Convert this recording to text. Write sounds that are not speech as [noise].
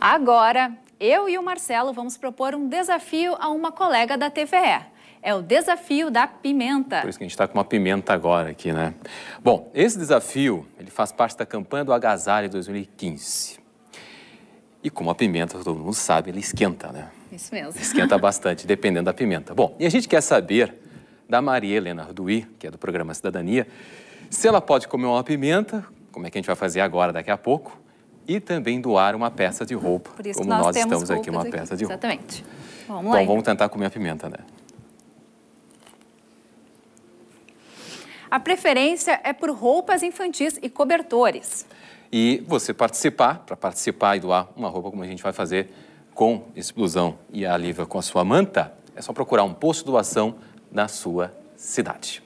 Agora, eu e o Marcelo vamos propor um desafio a uma colega da TVE. É o desafio da pimenta. Por isso que a gente está com uma pimenta agora aqui, né? Bom, esse desafio ele faz parte da campanha do Agasalho 2015. E como a pimenta, todo mundo sabe, ela esquenta, né? Isso mesmo. Esquenta bastante, [laughs] dependendo da pimenta. Bom, e a gente quer saber da Maria Helena Arduí, que é do programa Cidadania, se ela pode comer uma pimenta, como é que a gente vai fazer agora, daqui a pouco, e também doar uma peça de roupa, Por isso como nós, nós estamos aqui, uma peça aqui. de roupa. Exatamente. Vamos lá. vamos então. tentar comer a pimenta, né? A preferência é por roupas infantis e cobertores. E você participar, para participar e doar uma roupa, como a gente vai fazer com Explosão e a Lívia com a sua manta, é só procurar um posto de doação na sua cidade.